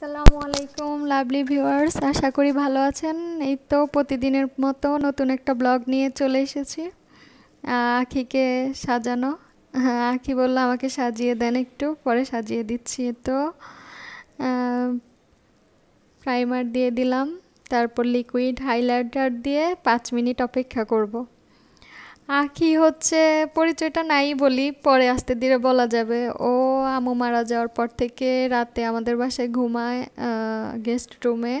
আসসালামু আলাইকুম lovely viewers আশা করি ভালো আছেন এই তো প্রতিদিনের মতো নতুন একটা ব্লগ নিয়ে চলে এসেছি আখিকে সাজানো হ্যাঁ, আখি বললো আমাকে সাজিয়ে দেন একটু পরে সাজিয়ে দিচ্ছি তো প্রাইমার দিয়ে দিলাম তারপর লিকুইড হাইলাইটার দিয়ে পাঁচ মিনিট অপেক্ষা করব আখি হচ্ছে পরিচয়টা নাই বলি পরে আসতে দিলে বলা যাবে ও আমু মারা যাওয়ার পর থেকে রাতে আমাদের বাসায় ঘুমায় গেস্ট রুমে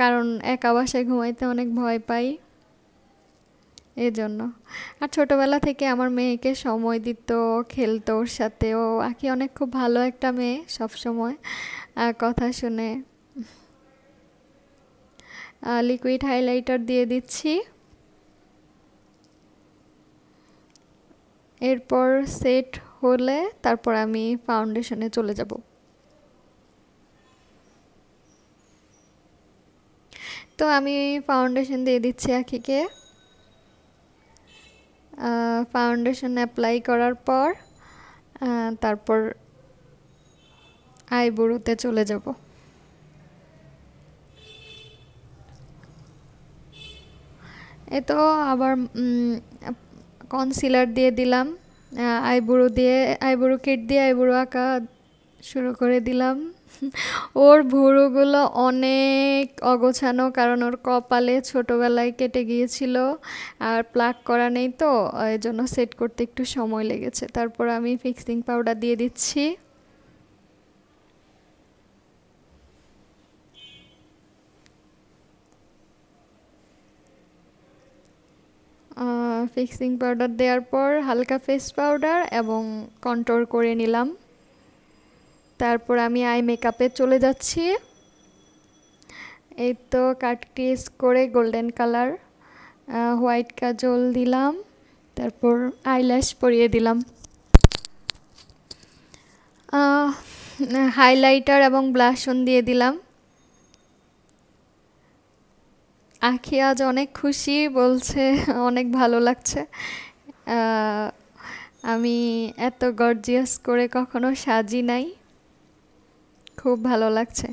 কারণ একা বাসায় ঘুমাইতে অনেক ভয় পাই এজন্য আর ছোটবেলা থেকে আমার মেয়েকে সময় দিত খেলতো ওর সাথে ও আঁকি অনেক খুব ভালো একটা মেয়ে সবসময় কথা শুনে লিকুইড হাইলাইটার দিয়ে দিচ্ছি এরপর সেট হলে তারপর আমি ফাউন্ডেশনে চলে যাব তো আমি ফাউন্ডেশন দিয়ে দিচ্ছি আখিকে ফাউন্ডেশন অ্যাপ্লাই করার পর তারপর আইবুড়োতে চলে যাব এ তো আবার কনসিলার দিয়ে দিলাম আইবুড়ো দিয়ে আইবুড়ো কেট দিয়ে আইবুড়ো আঁকা শুরু করে দিলাম ওর ভুরুগুলো অনেক অগোছানো কারণ ওর কপালে ছোটোবেলায় কেটে গিয়েছিল আর প্লাক করা নেই তো এই জন্য সেট করতে একটু সময় লেগেছে তারপর আমি ফিক্সিং পাউডার দিয়ে দিচ্ছি ফিক্সিং পাউডার দেওয়ার পর হালকা ফেস পাউডার এবং কন্ট্রোল করে নিলাম তারপর আমি আই মেকআপে চলে যাচ্ছি এই তো কাট ক্রিস করে গোল্ডেন কালার হোয়াইট কাজল দিলাম তারপর আইল্যাশ পরিয়ে দিলাম হাইলাইটার এবং ব্লাশন দিয়ে দিলাম আখি আজ অনেক খুশি বলছে অনেক ভালো লাগছে আমি এত গর্জিয়াস করে কখনো সাজি নাই খুব ভালো লাগছে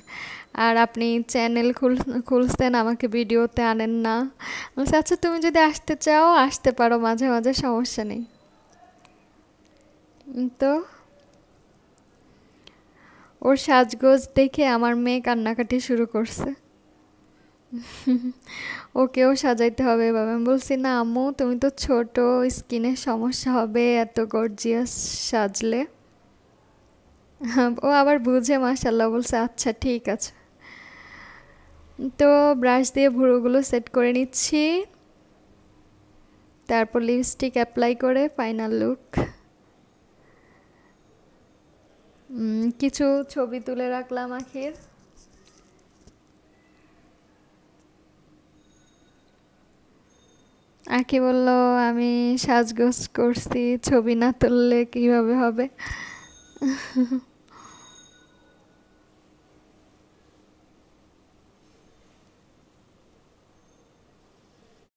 আর আপনি চ্যানেল খুল খুলতেন আমাকে ভিডিওতে আনেন না বলছে আচ্ছা তুমি যদি আসতে চাও আসতে পারো মাঝে মাঝে সমস্যা নেই তো ওর সাজগোজ দেখে আমার মেয়ে কান্নাকাটি শুরু করছে ওকেও সাজাইতে হবে এভাবে আমি বলছি না আম্মু তুমি তো ছোট স্কিনের সমস্যা হবে এত গর্জিয়াস সাজলে ও আবার বুঝে মাসাল্লাহ বলছে আচ্ছা ঠিক আছে তো ব্রাশ দিয়ে ভুড়োগুলো সেট করে নিচ্ছি তারপর লিপস্টিক অ্যাপ্লাই করে ফাইনাল লুক কিছু ছবি তুলে রাখলাম আখির আকি বলল আমি সাজগোজ করছি ছবি না তুললে কিভাবে হবে